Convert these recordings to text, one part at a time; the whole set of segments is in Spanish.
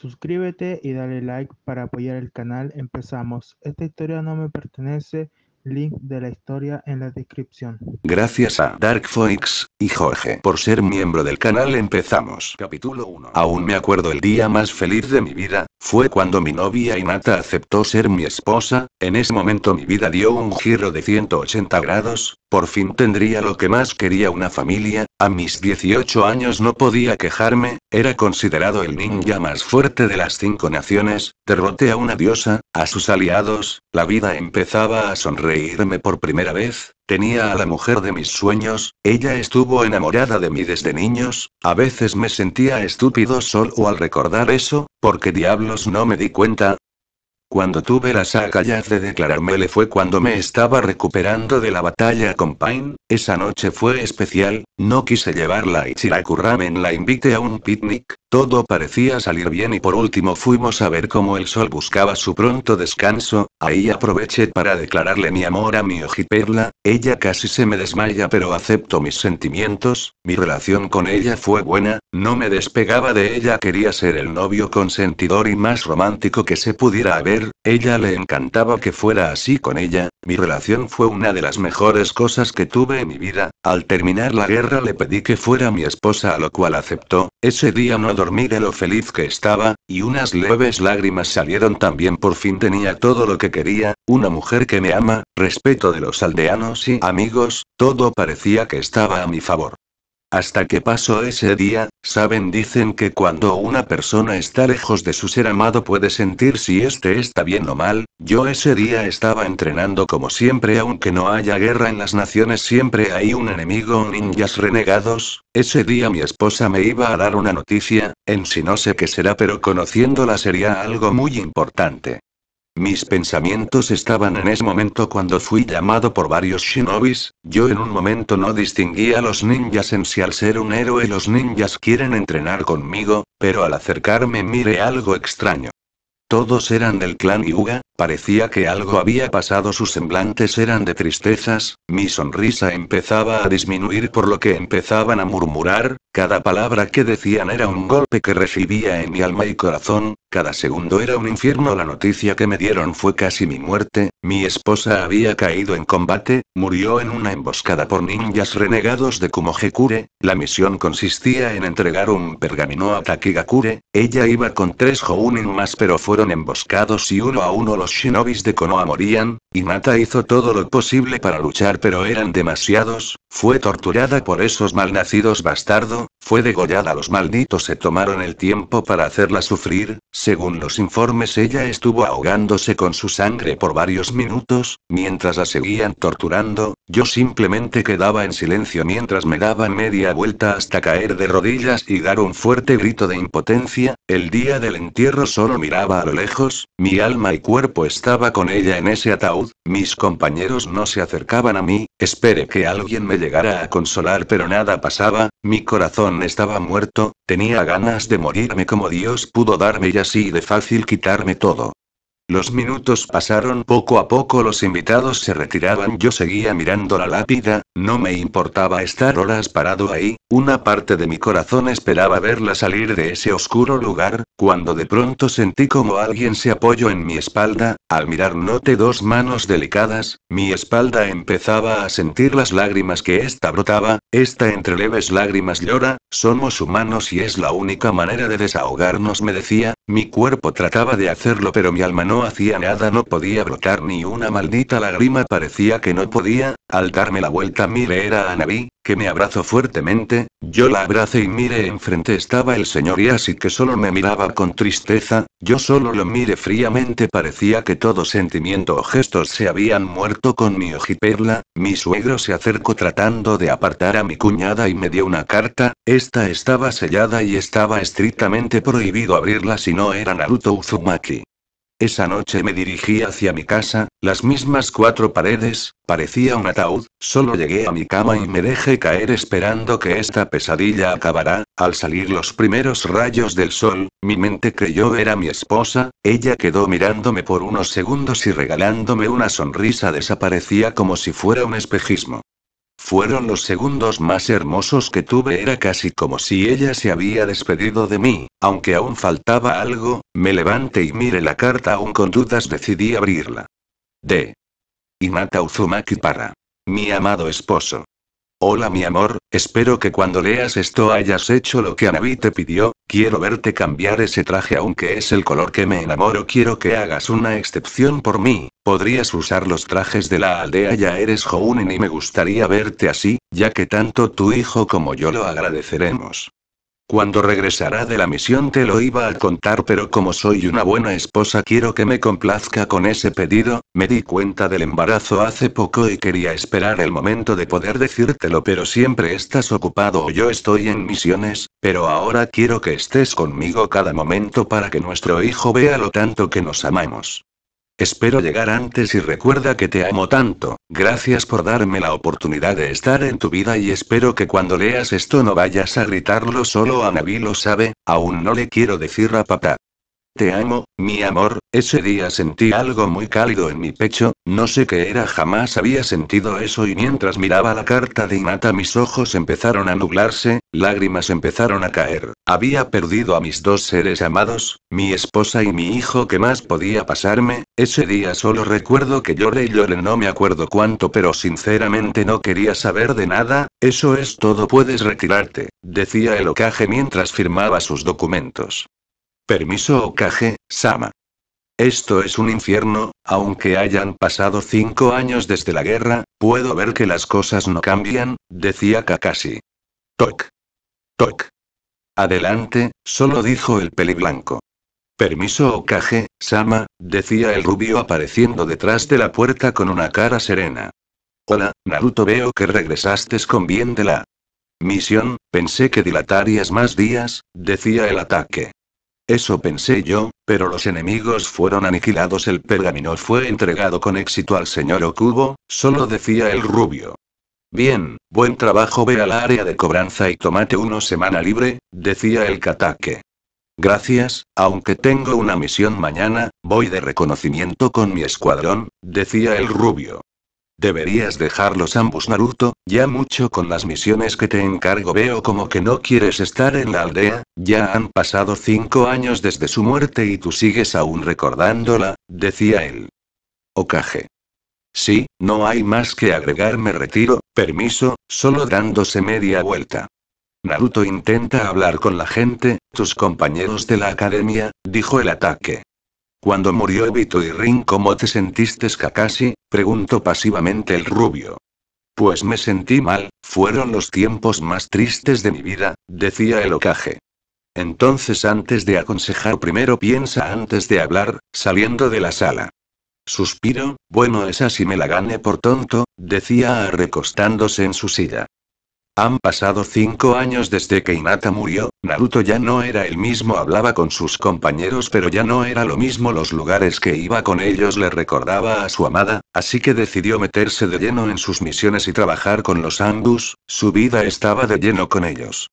Suscríbete y dale like para apoyar el canal. Empezamos. Esta historia no me pertenece. Link de la historia en la descripción. Gracias a Dark Fox y Jorge por ser miembro del canal empezamos. Capítulo 1. Aún me acuerdo el día más feliz de mi vida, fue cuando mi novia Inata aceptó ser mi esposa, en ese momento mi vida dio un giro de 180 grados, por fin tendría lo que más quería una familia, a mis 18 años no podía quejarme, era considerado el ninja más fuerte de las cinco naciones, derroté a una diosa, a sus aliados, la vida empezaba a sonreírme por primera vez, tenía a la mujer de mis sueños, ella estuvo enamorada de mí desde niños, a veces me sentía estúpido solo al recordar eso, porque diablos no me di cuenta, cuando tuve las ya de declararme, le fue cuando me estaba recuperando de la batalla con pain, esa noche fue especial, no quise llevarla y Chiraku la invité a un picnic, todo parecía salir bien y por último fuimos a ver cómo el sol buscaba su pronto descanso, ahí aproveché para declararle mi amor a mi ojiperla, ella casi se me desmaya pero acepto mis sentimientos, mi relación con ella fue buena, no me despegaba de ella, quería ser el novio consentidor y más romántico que se pudiera haber, ella le encantaba que fuera así con ella, mi relación fue una de las mejores cosas que tuve en mi vida, al terminar la guerra le pedí que fuera mi esposa a lo cual aceptó, ese día no mire lo feliz que estaba, y unas leves lágrimas salieron también por fin tenía todo lo que quería, una mujer que me ama, respeto de los aldeanos y amigos, todo parecía que estaba a mi favor. Hasta que pasó ese día, saben dicen que cuando una persona está lejos de su ser amado puede sentir si este está bien o mal, yo ese día estaba entrenando como siempre aunque no haya guerra en las naciones siempre hay un enemigo o ninjas renegados, ese día mi esposa me iba a dar una noticia, en si no sé qué será pero conociéndola sería algo muy importante. Mis pensamientos estaban en ese momento cuando fui llamado por varios shinobis, yo en un momento no distinguía a los ninjas en si al ser un héroe los ninjas quieren entrenar conmigo, pero al acercarme miré algo extraño. Todos eran del clan Yuga, parecía que algo había pasado, sus semblantes eran de tristezas, mi sonrisa empezaba a disminuir por lo que empezaban a murmurar, cada palabra que decían era un golpe que recibía en mi alma y corazón, cada segundo era un infierno. La noticia que me dieron fue casi mi muerte, mi esposa había caído en combate, murió en una emboscada por ninjas renegados de Kumojekure, la misión consistía en entregar un pergamino a Takigakure, ella iba con tres Hounin más pero fueron emboscados y uno a uno los shinobis de Konoha morían, mata hizo todo lo posible para luchar pero eran demasiados, fue torturada por esos malnacidos bastardo, fue degollada. Los malditos se tomaron el tiempo para hacerla sufrir, según los informes ella estuvo ahogándose con su sangre por varios minutos, mientras la seguían torturando, yo simplemente quedaba en silencio mientras me daba media vuelta hasta caer de rodillas y dar un fuerte grito de impotencia, el día del entierro solo miraba a lo lejos, mi alma y cuerpo estaba con ella en ese ataúd, mis compañeros no se acercaban a mí, Esperé que alguien me llegara a consolar, pero nada pasaba, mi corazón estaba muerto, tenía ganas de morirme como Dios pudo darme y así de fácil quitarme todo. Los minutos pasaron poco a poco, los invitados se retiraban, yo seguía mirando la lápida, no me importaba estar horas parado ahí, una parte de mi corazón esperaba verla salir de ese oscuro lugar, cuando de pronto sentí como alguien se apoyó en mi espalda, al mirar noté dos manos delicadas, mi espalda empezaba a sentir las lágrimas que ésta brotaba, esta entre leves lágrimas llora, somos humanos y es la única manera de desahogarnos me decía, mi cuerpo trataba de hacerlo pero mi alma no no hacía nada, no podía brotar ni una maldita lágrima, parecía que no podía, al darme la vuelta mire era Naví, que me abrazó fuertemente, yo la abracé y mire enfrente estaba el señor y así que solo me miraba con tristeza, yo solo lo mire fríamente parecía que todo sentimiento o gestos se habían muerto con mi ojiperla, mi suegro se acercó tratando de apartar a mi cuñada y me dio una carta, esta estaba sellada y estaba estrictamente prohibido abrirla si no era Naruto Uzumaki. Esa noche me dirigí hacia mi casa, las mismas cuatro paredes, parecía un ataúd, solo llegué a mi cama y me dejé caer esperando que esta pesadilla acabará, al salir los primeros rayos del sol, mi mente creyó ver a mi esposa, ella quedó mirándome por unos segundos y regalándome una sonrisa desaparecía como si fuera un espejismo. Fueron los segundos más hermosos que tuve, era casi como si ella se había despedido de mí, aunque aún faltaba algo, me levanté y mire la carta aún con dudas decidí abrirla. D. Inata Uzumaki para. Mi amado esposo. Hola mi amor, espero que cuando leas esto hayas hecho lo que Anabi te pidió, quiero verte cambiar ese traje aunque es el color que me enamoro quiero que hagas una excepción por mí, podrías usar los trajes de la aldea ya eres Jounen y me gustaría verte así, ya que tanto tu hijo como yo lo agradeceremos. Cuando regresará de la misión te lo iba a contar, pero como soy una buena esposa quiero que me complazca con ese pedido, me di cuenta del embarazo hace poco y quería esperar el momento de poder decírtelo, pero siempre estás ocupado o yo estoy en misiones, pero ahora quiero que estés conmigo cada momento para que nuestro hijo vea lo tanto que nos amamos. Espero llegar antes y recuerda que te amo tanto, gracias por darme la oportunidad de estar en tu vida y espero que cuando leas esto no vayas a gritarlo solo a Navi lo sabe, aún no le quiero decir a papá. Te amo, mi amor, ese día sentí algo muy cálido en mi pecho, no sé qué era, jamás había sentido eso y mientras miraba la carta de Inata mis ojos empezaron a nublarse, lágrimas empezaron a caer. Había perdido a mis dos seres amados, mi esposa y mi hijo que más podía pasarme, ese día solo recuerdo que lloré y lloré no me acuerdo cuánto pero sinceramente no quería saber de nada, eso es todo puedes retirarte, decía el ocaje mientras firmaba sus documentos. Permiso Okage, Sama. Esto es un infierno, aunque hayan pasado cinco años desde la guerra, puedo ver que las cosas no cambian, decía Kakashi. Toc. Toc. Adelante, solo dijo el peliblanco. Permiso Okage, Sama, decía el rubio apareciendo detrás de la puerta con una cara serena. Hola, Naruto veo que regresaste con bien de la misión, pensé que dilatarías más días, decía el ataque. Eso pensé yo, pero los enemigos fueron aniquilados. El pergamino fue entregado con éxito al señor Okubo, solo decía el rubio. Bien, buen trabajo, ve al área de cobranza y tomate una semana libre, decía el Katake. Gracias, aunque tengo una misión mañana, voy de reconocimiento con mi escuadrón, decía el rubio. Deberías dejarlos ambos Naruto, ya mucho con las misiones que te encargo veo como que no quieres estar en la aldea, ya han pasado cinco años desde su muerte y tú sigues aún recordándola, decía él. Okage. Sí, no hay más que agregarme retiro, permiso, solo dándose media vuelta. Naruto intenta hablar con la gente, tus compañeros de la academia, dijo el ataque. Cuando murió Evito y Rin, ¿cómo te sentiste, Kakashi? preguntó pasivamente el rubio. Pues me sentí mal, fueron los tiempos más tristes de mi vida, decía el ocaje. Entonces antes de aconsejar primero piensa antes de hablar, saliendo de la sala. Suspiro, bueno esa si me la gane por tonto, decía recostándose en su silla. Han pasado cinco años desde que Inata murió, Naruto ya no era el mismo, hablaba con sus compañeros pero ya no era lo mismo los lugares que iba con ellos le recordaba a su amada, así que decidió meterse de lleno en sus misiones y trabajar con los Angus, su vida estaba de lleno con ellos.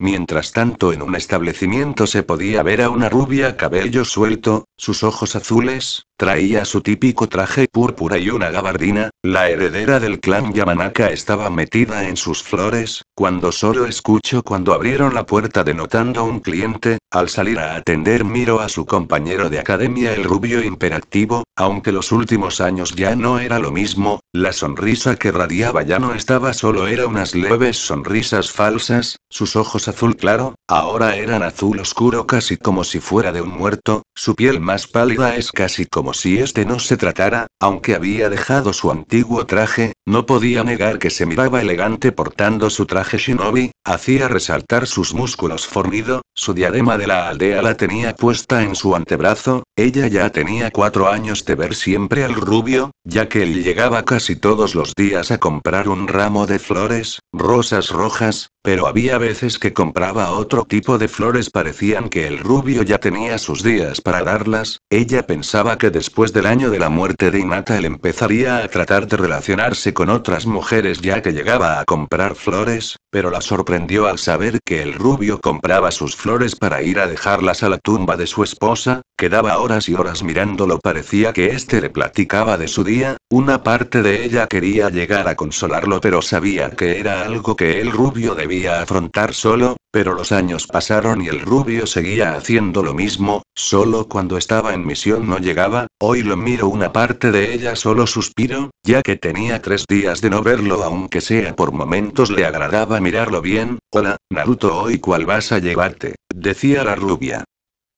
Mientras tanto en un establecimiento se podía ver a una rubia cabello suelto, sus ojos azules, traía su típico traje púrpura y una gabardina, la heredera del clan Yamanaka estaba metida en sus flores, cuando solo escucho cuando abrieron la puerta denotando un cliente, al salir a atender miro a su compañero de academia el rubio imperativo, aunque los últimos años ya no era lo mismo, la sonrisa que radiaba ya no estaba solo era unas leves sonrisas falsas, sus ojos azul claro, ahora eran azul oscuro casi como si fuera de un muerto, su piel más pálida es casi como si este no se tratara, aunque había dejado su anterior antiguo traje, no podía negar que se miraba elegante portando su traje shinobi, hacía resaltar sus músculos fornido, su diadema de la aldea la tenía puesta en su antebrazo, ella ya tenía cuatro años de ver siempre al rubio, ya que él llegaba casi todos los días a comprar un ramo de flores, rosas rojas, pero había veces que compraba otro tipo de flores parecían que el rubio ya tenía sus días para darlas, ella pensaba que después del año de la muerte de Inata él empezaría a tratar de relacionarse con otras mujeres ya que llegaba a comprar flores, pero la sorprendió al saber que el rubio compraba sus flores para ir a dejarlas a la tumba de su esposa, quedaba horas y horas mirándolo parecía que éste le platicaba de su día, una parte de ella quería llegar a consolarlo pero sabía que era algo que el rubio debía afrontar solo, pero los años pasaron y el rubio seguía haciendo lo mismo, solo cuando estaba en misión no llegaba, hoy lo miro una parte de ella solo suspiro, ya que tenía tres días de no verlo aunque sea por momentos le agradaba mirarlo bien, hola, Naruto hoy cuál vas a llevarte, decía la rubia.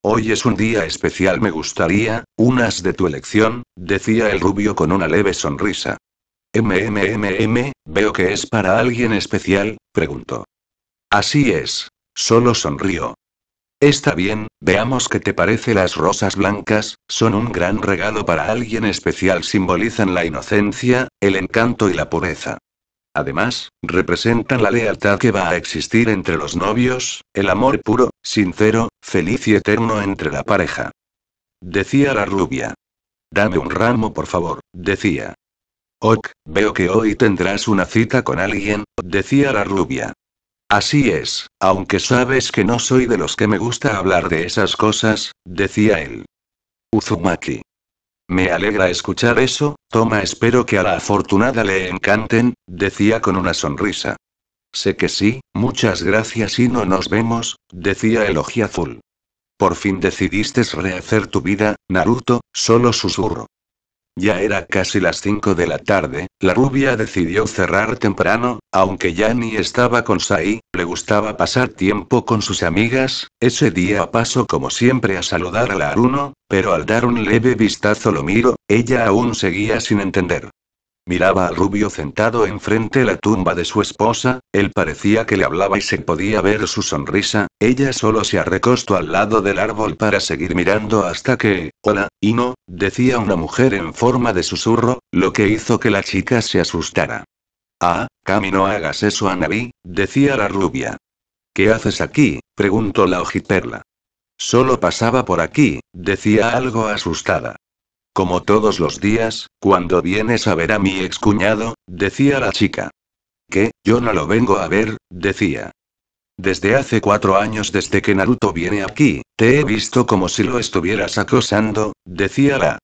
Hoy es un día especial me gustaría, unas de tu elección, decía el rubio con una leve sonrisa. MMMM, veo que es para alguien especial, preguntó. Así es. Solo sonrió. Está bien, veamos qué te parece las rosas blancas, son un gran regalo para alguien especial, simbolizan la inocencia, el encanto y la pureza. Además, representan la lealtad que va a existir entre los novios, el amor puro, sincero, feliz y eterno entre la pareja. Decía la rubia. Dame un ramo, por favor, decía. Ok, veo que hoy tendrás una cita con alguien, decía la rubia. Así es, aunque sabes que no soy de los que me gusta hablar de esas cosas, decía él. Uzumaki. Me alegra escuchar eso, toma espero que a la afortunada le encanten, decía con una sonrisa. Sé que sí, muchas gracias y no nos vemos, decía el ojiazul. Por fin decidiste rehacer tu vida, Naruto, solo susurro. Ya era casi las 5 de la tarde, la rubia decidió cerrar temprano, aunque ya ni estaba con Sai, le gustaba pasar tiempo con sus amigas, ese día pasó como siempre a saludar a la Aruno, pero al dar un leve vistazo lo miro, ella aún seguía sin entender. Miraba al rubio sentado enfrente la tumba de su esposa, él parecía que le hablaba y se podía ver su sonrisa, ella solo se arrecostó al lado del árbol para seguir mirando hasta que, hola, y no, decía una mujer en forma de susurro, lo que hizo que la chica se asustara. Ah, Camino hagas eso a Naví, decía la rubia. ¿Qué haces aquí? preguntó la ojiperla. Solo pasaba por aquí, decía algo asustada. Como todos los días, cuando vienes a ver a mi excuñado, decía la chica. Que, yo no lo vengo a ver, decía. Desde hace cuatro años desde que Naruto viene aquí, te he visto como si lo estuvieras acosando, decía la.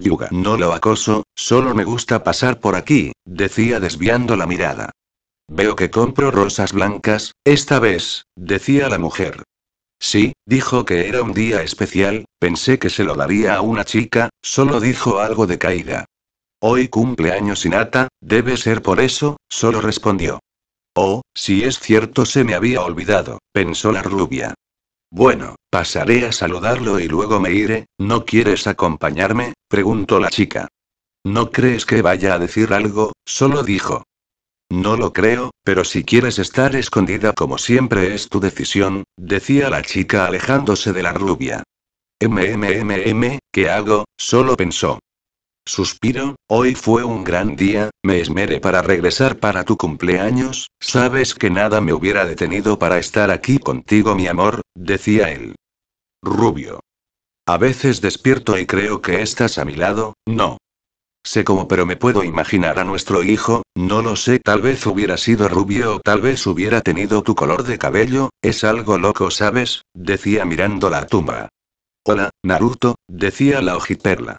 Yuga, no lo acoso, solo me gusta pasar por aquí, decía desviando la mirada. Veo que compro rosas blancas, esta vez, decía la mujer. Sí, dijo que era un día especial, pensé que se lo daría a una chica, solo dijo algo de caída. Hoy cumpleaños Nata, debe ser por eso, solo respondió. Oh, si es cierto se me había olvidado, pensó la rubia. Bueno, pasaré a saludarlo y luego me iré, ¿no quieres acompañarme? preguntó la chica. No crees que vaya a decir algo, solo dijo, no lo creo, pero si quieres estar escondida como siempre es tu decisión, decía la chica alejándose de la rubia. MMMM, ¿qué hago? Solo pensó. Suspiro, hoy fue un gran día, me esmeré para regresar para tu cumpleaños, sabes que nada me hubiera detenido para estar aquí contigo mi amor, decía él. Rubio. A veces despierto y creo que estás a mi lado, no, Sé cómo pero me puedo imaginar a nuestro hijo, no lo sé, tal vez hubiera sido rubio o tal vez hubiera tenido tu color de cabello, es algo loco, ¿sabes? decía mirando la tumba. Hola, Naruto, decía la ojiperla.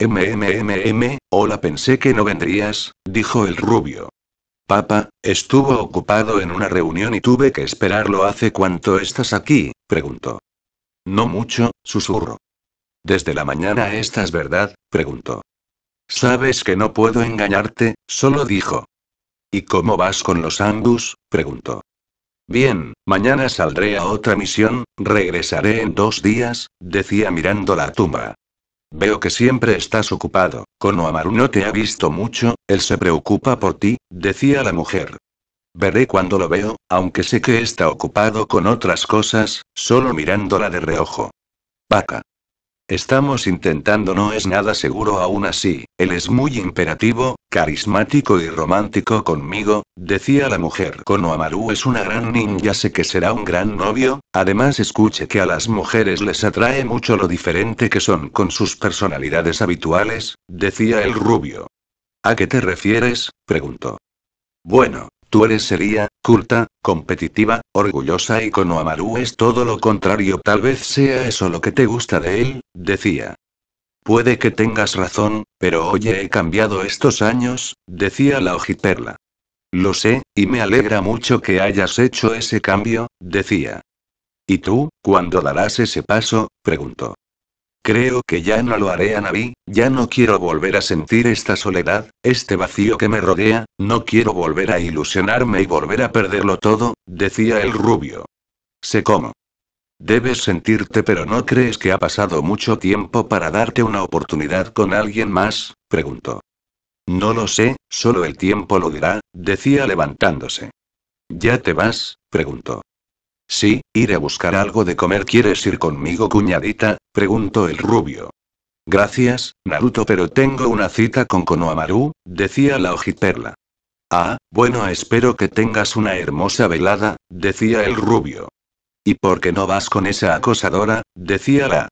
MMMM, hola pensé que no vendrías, dijo el rubio. Papa, estuvo ocupado en una reunión y tuve que esperarlo hace cuánto estás aquí, preguntó. No mucho, susurro. Desde la mañana estás, ¿verdad? preguntó. Sabes que no puedo engañarte, solo dijo. ¿Y cómo vas con los Angus? preguntó. Bien, mañana saldré a otra misión, regresaré en dos días, decía mirando la tumba. Veo que siempre estás ocupado. Konohamaru no te ha visto mucho, él se preocupa por ti, decía la mujer. Veré cuando lo veo, aunque sé que está ocupado con otras cosas, solo mirándola de reojo. Vaca. Estamos intentando, no es nada seguro aún así, él es muy imperativo, carismático y romántico conmigo, decía la mujer. Amaru, es una gran ninja, sé que será un gran novio, además escuche que a las mujeres les atrae mucho lo diferente que son con sus personalidades habituales, decía el rubio. ¿A qué te refieres? preguntó. Bueno, Tú eres seria, culta, competitiva, orgullosa y con Oamaru es todo lo contrario. Tal vez sea eso lo que te gusta de él, decía. Puede que tengas razón, pero oye, he cambiado estos años, decía la ojiterla. Lo sé, y me alegra mucho que hayas hecho ese cambio, decía. ¿Y tú, cuándo darás ese paso? preguntó. Creo que ya no lo haré a ya no quiero volver a sentir esta soledad, este vacío que me rodea, no quiero volver a ilusionarme y volver a perderlo todo, decía el rubio. Sé cómo. Debes sentirte pero no crees que ha pasado mucho tiempo para darte una oportunidad con alguien más, preguntó. No lo sé, solo el tiempo lo dirá, decía levantándose. ¿Ya te vas? preguntó. Sí, ir a buscar algo de comer. ¿Quieres ir conmigo, cuñadita? preguntó el rubio. Gracias, Naruto, pero tengo una cita con Konohamaru, decía la ojiperla. Ah, bueno, espero que tengas una hermosa velada, decía el rubio. ¿Y por qué no vas con esa acosadora? decía la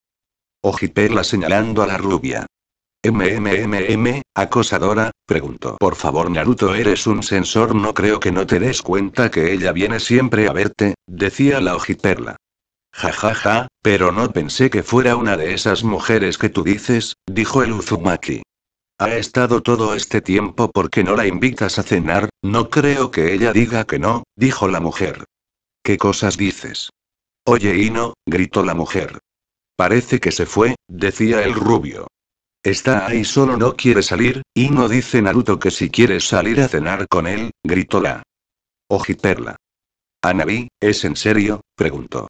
ojiperla señalando a la rubia. MMMM, acosadora, preguntó. Por favor, Naruto, eres un sensor, no creo que no te des cuenta que ella viene siempre a verte, decía la ojiperla. Ja ja ja, pero no pensé que fuera una de esas mujeres que tú dices, dijo el Uzumaki. Ha estado todo este tiempo porque no la invitas a cenar, no creo que ella diga que no, dijo la mujer. ¿Qué cosas dices? Oye, Ino, gritó la mujer. Parece que se fue, decía el rubio. Está ahí solo no quiere salir, y no dice Naruto que si quieres salir a cenar con él, gritó la. Ojiterla. Anabi, ¿es en serio? preguntó.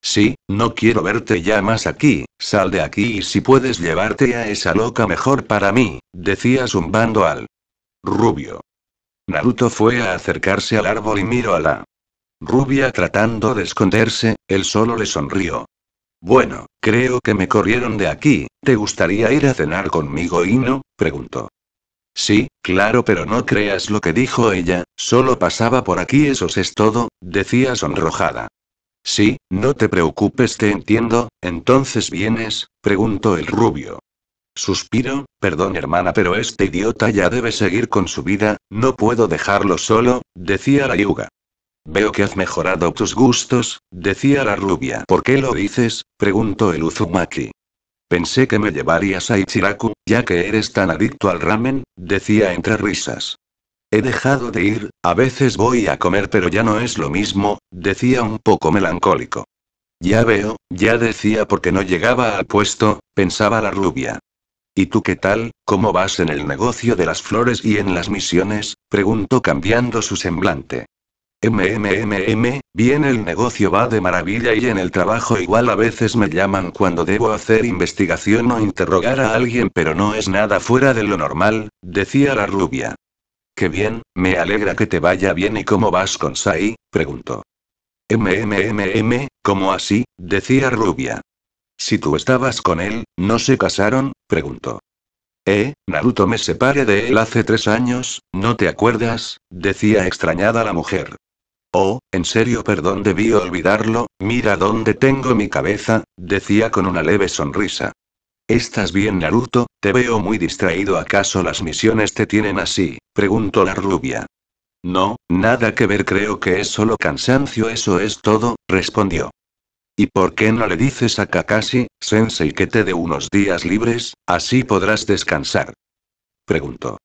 Sí, no quiero verte ya más aquí, sal de aquí y si puedes llevarte a esa loca mejor para mí, decía zumbando al rubio. Naruto fue a acercarse al árbol y miró a la rubia tratando de esconderse, él solo le sonrió. Bueno, creo que me corrieron de aquí, ¿te gustaría ir a cenar conmigo, y no?, preguntó. Sí, claro, pero no creas lo que dijo ella, solo pasaba por aquí, eso es todo, decía sonrojada. Sí, no te preocupes, te entiendo, entonces vienes, preguntó el rubio. Suspiro, perdón hermana, pero este idiota ya debe seguir con su vida, no puedo dejarlo solo, decía la yuga. Veo que has mejorado tus gustos, decía la rubia. ¿Por qué lo dices? preguntó el Uzumaki. Pensé que me llevarías a Ichiraku, ya que eres tan adicto al ramen, decía entre risas. He dejado de ir, a veces voy a comer pero ya no es lo mismo, decía un poco melancólico. Ya veo, ya decía porque no llegaba al puesto, pensaba la rubia. ¿Y tú qué tal? ¿Cómo vas en el negocio de las flores y en las misiones? preguntó cambiando su semblante. MMMM, bien el negocio va de maravilla y en el trabajo igual a veces me llaman cuando debo hacer investigación o interrogar a alguien pero no es nada fuera de lo normal, decía la rubia. Qué bien, me alegra que te vaya bien y cómo vas con Sai, preguntó. MMMM, ¿cómo así? decía rubia. Si tú estabas con él, ¿no se casaron? preguntó. Eh, Naruto me separe de él hace tres años, ¿no te acuerdas? decía extrañada la mujer. Oh, en serio, perdón, debí olvidarlo, mira dónde tengo mi cabeza, decía con una leve sonrisa. ¿Estás bien, Naruto? Te veo muy distraído. ¿Acaso las misiones te tienen así? preguntó la rubia. No, nada que ver, creo que es solo cansancio, eso es todo, respondió. ¿Y por qué no le dices a Kakashi, Sensei, que te dé unos días libres, así podrás descansar? preguntó.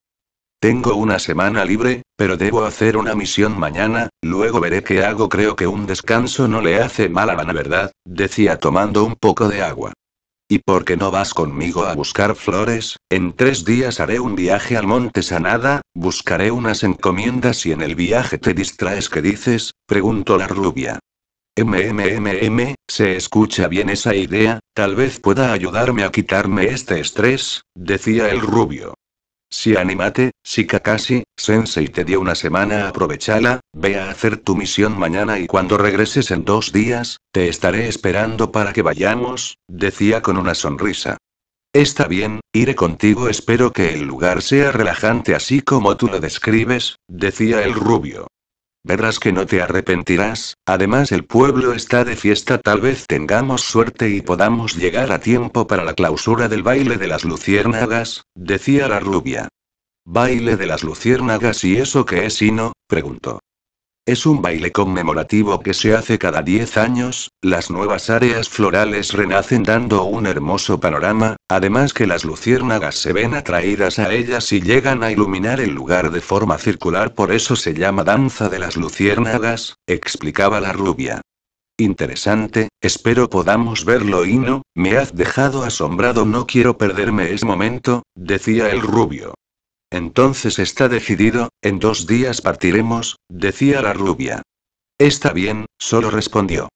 Tengo una semana libre, pero debo hacer una misión mañana, luego veré qué hago. Creo que un descanso no le hace mal a Van, ¿verdad? decía tomando un poco de agua. ¿Y por qué no vas conmigo a buscar flores? En tres días haré un viaje al monte Sanada, buscaré unas encomiendas y en el viaje te distraes. ¿Qué dices? preguntó la rubia. MMMM, se escucha bien esa idea, tal vez pueda ayudarme a quitarme este estrés, decía el rubio. Si animate, si Kakashi, Sensei te dio una semana, aprovechala, ve a hacer tu misión mañana y cuando regreses en dos días, te estaré esperando para que vayamos, decía con una sonrisa. Está bien, iré contigo, espero que el lugar sea relajante así como tú lo describes, decía el rubio. Verás que no te arrepentirás, además el pueblo está de fiesta, tal vez tengamos suerte y podamos llegar a tiempo para la clausura del baile de las luciérnagas, decía la rubia. ¿Baile de las luciérnagas y eso qué es, Sino? preguntó. Es un baile conmemorativo que se hace cada 10 años, las nuevas áreas florales renacen dando un hermoso panorama, además que las luciérnagas se ven atraídas a ellas y llegan a iluminar el lugar de forma circular, por eso se llama danza de las luciérnagas, explicaba la rubia. Interesante, espero podamos verlo y no, me has dejado asombrado, no quiero perderme ese momento, decía el rubio. Entonces está decidido, en dos días partiremos, decía la rubia. Está bien, solo respondió.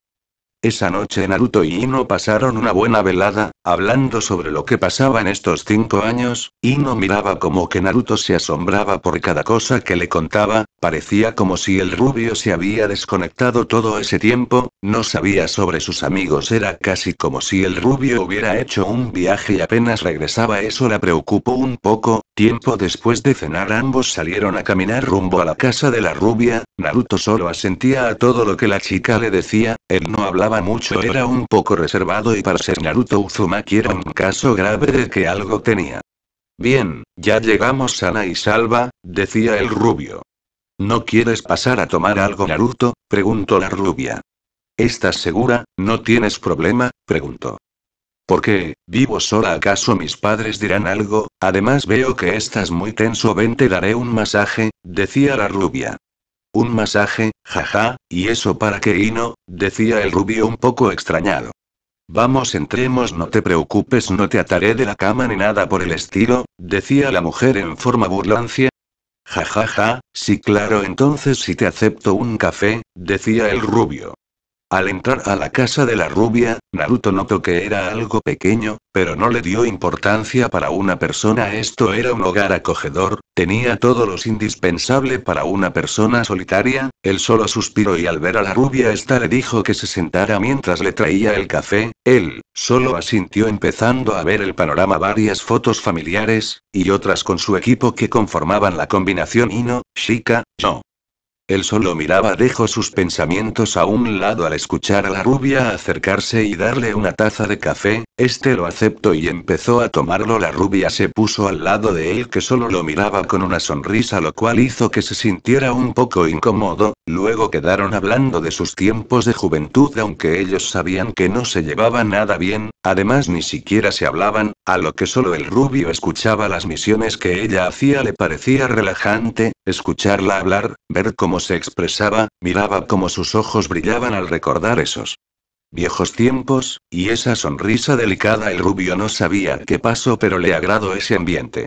Esa noche Naruto y Ino pasaron una buena velada, hablando sobre lo que pasaba en estos cinco años, Ino miraba como que Naruto se asombraba por cada cosa que le contaba, parecía como si el rubio se había desconectado todo ese tiempo, no sabía sobre sus amigos, era casi como si el rubio hubiera hecho un viaje y apenas regresaba eso la preocupó un poco, tiempo después de cenar ambos salieron a caminar rumbo a la casa de la rubia, Naruto solo asentía a todo lo que la chica le decía, él no hablaba mucho era un poco reservado y para ser Naruto Uzumaki era un caso grave de que algo tenía. Bien, ya llegamos sana y salva, decía el rubio. ¿No quieres pasar a tomar algo Naruto? preguntó la rubia. ¿Estás segura? ¿No tienes problema? preguntó. ¿Por qué? ¿Vivo sola acaso mis padres dirán algo? Además veo que estás muy tenso, ven te daré un masaje, decía la rubia. Un masaje, jaja, ¿y eso para qué hino? decía el rubio un poco extrañado. Vamos, entremos, no te preocupes, no te ataré de la cama ni nada por el estilo, decía la mujer en forma burlancia. Ja ja ja, sí claro, entonces si te acepto un café, decía el rubio. Al entrar a la casa de la rubia, Naruto notó que era algo pequeño, pero no le dio importancia para una persona. Esto era un hogar acogedor, tenía todo lo indispensable para una persona solitaria, él solo suspiró y al ver a la rubia esta le dijo que se sentara mientras le traía el café, él, solo asintió empezando a ver el panorama varias fotos familiares, y otras con su equipo que conformaban la combinación Ino, Shika, no. Él solo miraba, dejó sus pensamientos a un lado al escuchar a la rubia acercarse y darle una taza de café, este lo aceptó y empezó a tomarlo. La rubia se puso al lado de él que solo lo miraba con una sonrisa lo cual hizo que se sintiera un poco incómodo, luego quedaron hablando de sus tiempos de juventud aunque ellos sabían que no se llevaba nada bien, además ni siquiera se hablaban, a lo que solo el rubio escuchaba las misiones que ella hacía le parecía relajante, escucharla hablar, ver cómo se expresaba, miraba cómo sus ojos brillaban al recordar esos viejos tiempos, y esa sonrisa delicada. El rubio no sabía qué pasó, pero le agradó ese ambiente.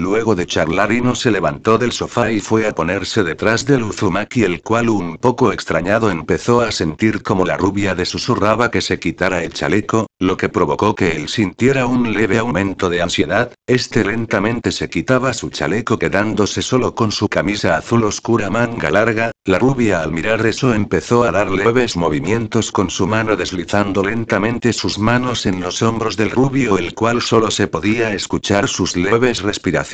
Luego de charlar Ino se levantó del sofá y fue a ponerse detrás del Uzumaki el cual un poco extrañado empezó a sentir como la rubia de susurraba que se quitara el chaleco, lo que provocó que él sintiera un leve aumento de ansiedad, este lentamente se quitaba su chaleco quedándose solo con su camisa azul oscura manga larga, la rubia al mirar eso empezó a dar leves movimientos con su mano deslizando lentamente sus manos en los hombros del rubio el cual solo se podía escuchar sus leves respiraciones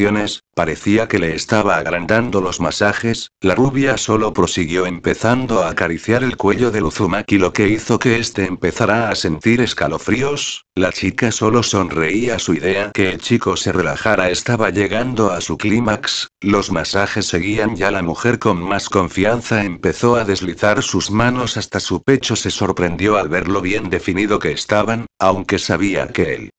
parecía que le estaba agrandando los masajes, la rubia solo prosiguió empezando a acariciar el cuello de Uzumaki lo que hizo que éste empezara a sentir escalofríos, la chica solo sonreía su idea que el chico se relajara estaba llegando a su clímax, los masajes seguían ya la mujer con más confianza empezó a deslizar sus manos hasta su pecho se sorprendió al ver lo bien definido que estaban, aunque sabía que él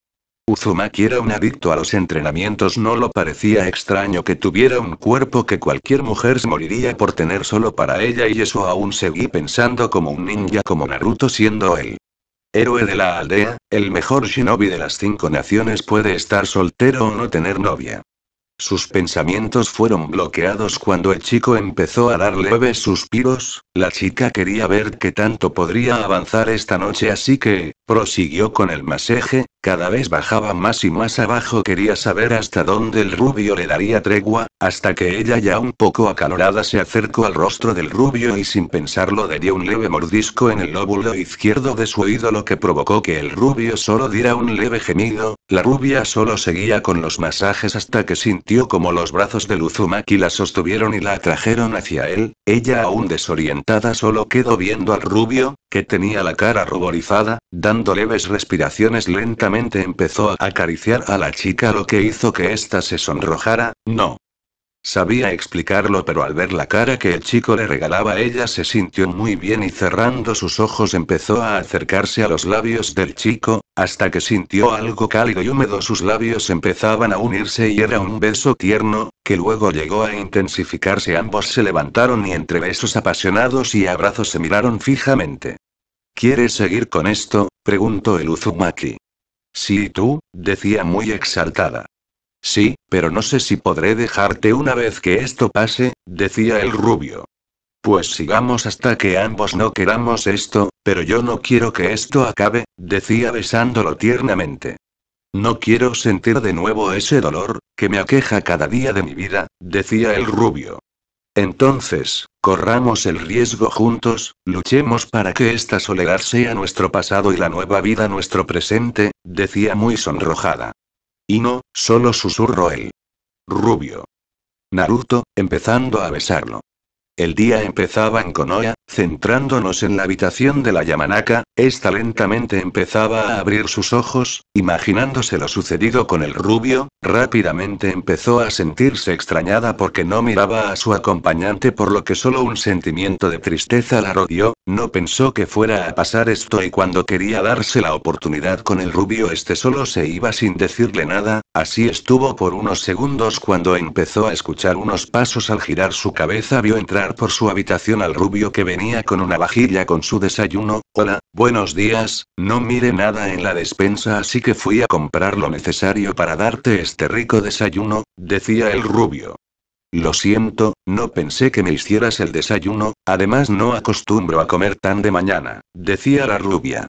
Uzumaki era un adicto a los entrenamientos, no lo parecía extraño que tuviera un cuerpo que cualquier mujer se moriría por tener solo para ella y eso aún seguí pensando como un ninja como Naruto siendo él héroe de la aldea, el mejor shinobi de las cinco naciones puede estar soltero o no tener novia. Sus pensamientos fueron bloqueados cuando el chico empezó a dar leves suspiros, la chica quería ver qué tanto podría avanzar esta noche así que, prosiguió con el masaje, cada vez bajaba más y más abajo quería saber hasta dónde el rubio le daría tregua, hasta que ella ya un poco acalorada se acercó al rostro del rubio y sin pensarlo le dio un leve mordisco en el lóbulo izquierdo de su oído lo que provocó que el rubio solo diera un leve gemido, la rubia solo seguía con los masajes hasta que sin como los brazos de Luzumaki la sostuvieron y la atrajeron hacia él, ella aún desorientada solo quedó viendo al rubio, que tenía la cara ruborizada, dando leves respiraciones lentamente empezó a acariciar a la chica lo que hizo que ésta se sonrojara, no, Sabía explicarlo, pero al ver la cara que el chico le regalaba, ella se sintió muy bien y cerrando sus ojos empezó a acercarse a los labios del chico, hasta que sintió algo cálido y húmedo. Sus labios empezaban a unirse y era un beso tierno, que luego llegó a intensificarse. Ambos se levantaron y entre besos apasionados y abrazos se miraron fijamente. ¿Quieres seguir con esto? preguntó el Uzumaki. Sí, tú, decía muy exaltada. Sí, pero no sé si podré dejarte una vez que esto pase, decía el rubio. Pues sigamos hasta que ambos no queramos esto, pero yo no quiero que esto acabe, decía besándolo tiernamente. No quiero sentir de nuevo ese dolor, que me aqueja cada día de mi vida, decía el rubio. Entonces, corramos el riesgo juntos, luchemos para que esta soledad sea nuestro pasado y la nueva vida nuestro presente, decía muy sonrojada. Y no, solo susurró él. Rubio. Naruto, empezando a besarlo. El día empezaba en Konoha, Centrándonos en la habitación de la Yamanaka, esta lentamente empezaba a abrir sus ojos, imaginándose lo sucedido con el rubio, rápidamente empezó a sentirse extrañada porque no miraba a su acompañante por lo que solo un sentimiento de tristeza la rodeó, no pensó que fuera a pasar esto y cuando quería darse la oportunidad con el rubio este solo se iba sin decirle nada, así estuvo por unos segundos cuando empezó a escuchar unos pasos al girar su cabeza vio entrar por su habitación al rubio que venía con una vajilla con su desayuno. Hola, buenos días, no mire nada en la despensa así que fui a comprar lo necesario para darte este rico desayuno, decía el rubio. Lo siento, no pensé que me hicieras el desayuno, además no acostumbro a comer tan de mañana, decía la rubia.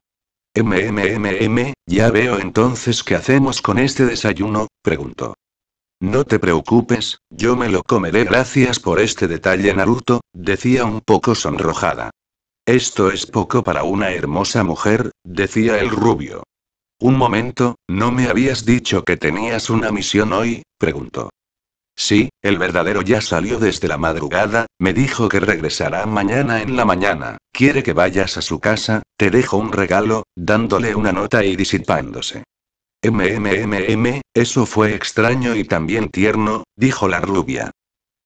MMMM, ya veo entonces qué hacemos con este desayuno, preguntó. No te preocupes, yo me lo comeré gracias por este detalle Naruto, decía un poco sonrojada. Esto es poco para una hermosa mujer, decía el rubio. Un momento, ¿no me habías dicho que tenías una misión hoy? preguntó. Sí, el verdadero ya salió desde la madrugada, me dijo que regresará mañana en la mañana, quiere que vayas a su casa, te dejo un regalo, dándole una nota y disipándose. MMMM, eso fue extraño y también tierno, dijo la rubia.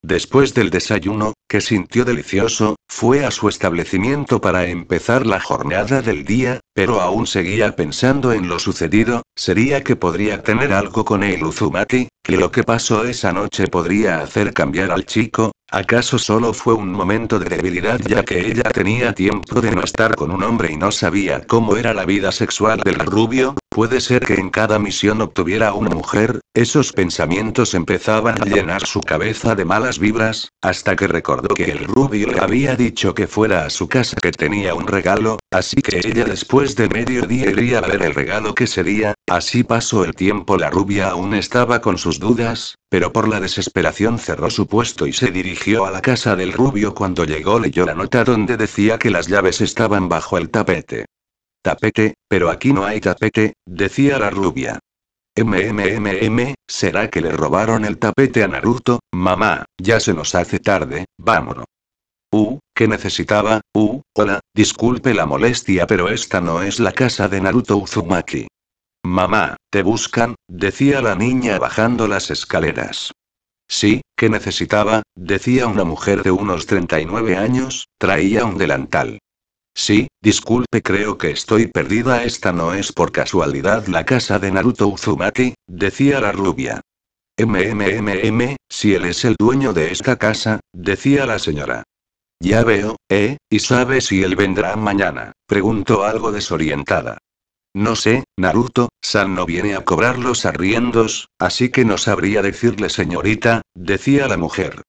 Después del desayuno, que sintió delicioso, fue a su establecimiento para empezar la jornada del día, pero aún seguía pensando en lo sucedido, sería que podría tener algo con el Uzumaki, que lo que pasó esa noche podría hacer cambiar al chico, ¿Acaso solo fue un momento de debilidad ya que ella tenía tiempo de no estar con un hombre y no sabía cómo era la vida sexual del rubio? Puede ser que en cada misión obtuviera una mujer, esos pensamientos empezaban a llenar su cabeza de malas vibras, hasta que recordó que el rubio le había dicho que fuera a su casa que tenía un regalo, así que ella después de mediodía iría a ver el regalo que sería, así pasó el tiempo la rubia aún estaba con sus dudas, pero por la desesperación cerró su puesto y se dirigió a la casa del rubio cuando llegó leyó la nota donde decía que las llaves estaban bajo el tapete. Tapete, pero aquí no hay tapete, decía la rubia. MMMM, ¿será que le robaron el tapete a Naruto? Mamá, ya se nos hace tarde, vámonos. Uh, que necesitaba, uh, hola, disculpe la molestia pero esta no es la casa de Naruto Uzumaki. Mamá, te buscan, decía la niña bajando las escaleras. Sí, que necesitaba, decía una mujer de unos 39 años, traía un delantal. Sí, disculpe, creo que estoy perdida. Esta no es por casualidad la casa de Naruto Uzumaki, decía la rubia. MMMM, si él es el dueño de esta casa, decía la señora. Ya veo, ¿eh? ¿Y sabe si él vendrá mañana? preguntó algo desorientada. No sé, Naruto, San no viene a cobrar los arriendos, así que no sabría decirle señorita, decía la mujer.